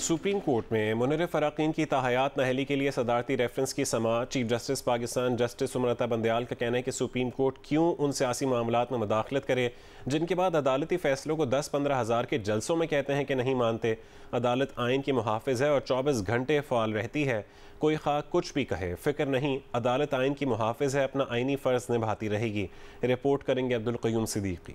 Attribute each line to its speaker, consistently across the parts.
Speaker 1: supreme court में मुनरफ अरकान की तहयात नहली के लिए सदारती रेफरेंस की समात चीफ जस्टिस पाकिस्तान जस्टिस सुमरता बंदयाल का कहना है कि सुप्रीम कोर्ट क्यों उन सियासी मामला में मुदाखलत करे जिनके बाद अदालती फैसलों को दस पंद्रह हज़ार के जलसों में कहते हैं कि नहीं मानते अदालत आइन की मुहाफ़ है और चौबीस घंटे फ़ाल रहती है कोई खा कुछ भी कहे फ़िक्र नहीं अदालत आइन की मुहाफ़ है अपना आइनी फ़र्ज़ निभाती रहेगी रिपोर्ट करेंगे अब्दुल्क्यूम सदीकी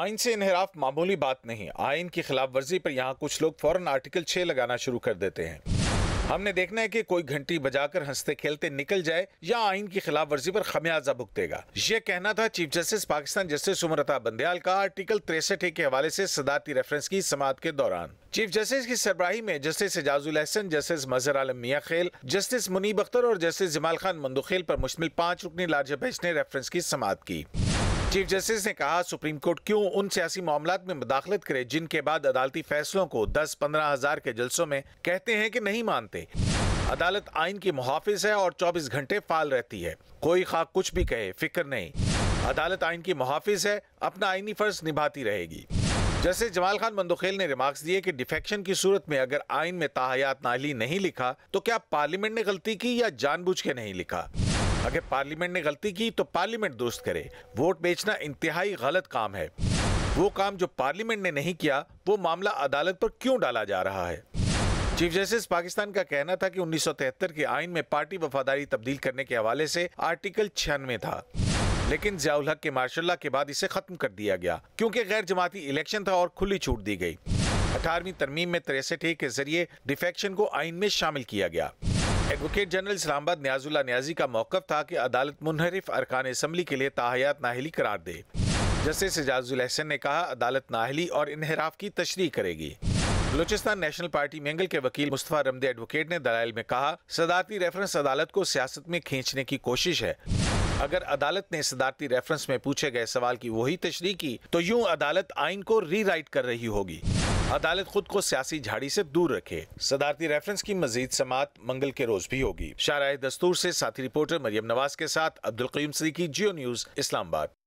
Speaker 1: आइन से इनहराफ मामूली बात नहीं
Speaker 2: आइन की खिलाफ वर्जी पर यहाँ कुछ लोग फौरन आर्टिकल छह लगाना शुरू कर देते हैं हमने देखना है कि कोई घंटी बजाकर हंसते खेलते निकल जाए या आइन की खिलाफ वर्जी पर खमियाजा भुगतेगा ये कहना था chief justice Pakistan justice Umar Bandial का आर्टिकल तिरसठ के हवाले से सदाती रेफरेंस की समात के दौरान चीफ जस्टिस की सरबराही में justice Ijazul Hassan justice Mazhar Alam Miankhel justice Munib Akhtar और जस्टिस जमाल खान मंदूखेल पर मुश्तमिल पांच रुकनी लार्ज बेंच ने रेफरेंस की समात की चीफ जस्टिस ने कहा सुप्रीम कोर्ट क्यों उन सियासी मामला में मुदाखलत करे जिनके बाद अदालती फैसलों को दस पंद्रह हजार के जलसों में कहते हैं कि नहीं मानते अदालत आइन की मुहाफिज है और 24 घंटे फाल रहती है कोई खा कुछ भी कहे फिक्र नहीं अदालत आइन की मुहाफिज है अपना आइनी फर्ज निभाती रहेगी जस्टिस जमाल खान मंदोखेल ने रिमार्क्स दिए कि डिफेक्शन की सूरत में अगर आइन में ताहयात नाली नहीं लिखा तो क्या पार्लियामेंट ने गलती की या जानबूझ के नहीं लिखा अगर पार्लियामेंट ने गलती की तो पार्लियामेंट दुरुस्त करे वोट बेचना इंतहाई गलत काम है वो काम जो पार्लियामेंट ने नहीं किया वो मामला अदालत पर क्यों डाला जा रहा है चीफ जस्टिस पाकिस्तान का कहना था कि 1973 के आइन में पार्टी वफादारी तब्दील करने के हवाले से आर्टिकल छियानवे था लेकिन जियाउल हक के मार्शल्ला के बाद इसे खत्म कर दिया गया क्योंकि गैर जमाती इलेक्शन था और खुली छूट दी गई अठारहवीं तरमीम में तिरसठ के जरिए डिफेक्शन को आइन में शामिल किया गया एडवोकेट जनरल इस्लामाबाद न्याजुल्ला न्याजी का मौकफ था कि अदालत मुनहरिफ अरकान असम्बली के लिए ताहयात नाहली करार दे जस्टिस एजाजुल अहसन ने कहा अदालत नाहली और इनहराफ की तशरी करेगी बलोचिस्तान नेशनल पार्टी मेंगल के वकील मुस्तफ़ा रमदे एडवोकेट ने दलाइल में कहा सदारती रेफरेंस अदालत को सियासत में खींचने की कोशिश है अगर अदालत ने सदारती रेफरेंस में पूछे गए सवाल की वही तशरी की तो यूं अदालत आइन को रीराइट कर रही होगी अदालत खुद को सियासी झाड़ी से दूर रखे सदारती रेफरेंस की मजीद समात मंगल के रोज भी होगी शारा दस्तूर से साथी रिपोर्टर मरियम नवाज के साथ अब्दुल कयूम की जियो न्यूज इस्लामाबाद